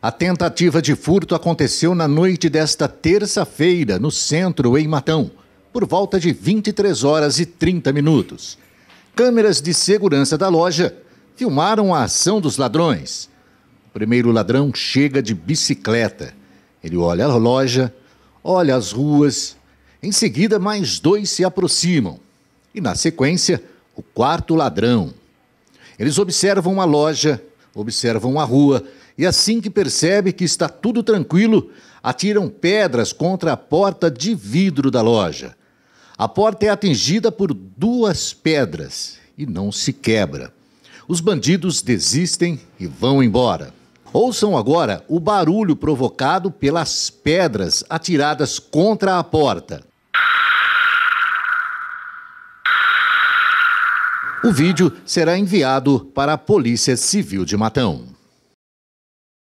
A tentativa de furto aconteceu na noite desta terça-feira, no centro, em Matão, por volta de 23 horas e 30 minutos. Câmeras de segurança da loja filmaram a ação dos ladrões. O primeiro ladrão chega de bicicleta. Ele olha a loja, olha as ruas. Em seguida, mais dois se aproximam. E, na sequência, o quarto ladrão. Eles observam a loja, observam a rua e assim que percebe que está tudo tranquilo, atiram pedras contra a porta de vidro da loja. A porta é atingida por duas pedras e não se quebra. Os bandidos desistem e vão embora. Ouçam agora o barulho provocado pelas pedras atiradas contra a porta. O vídeo será enviado para a Polícia Civil de Matão.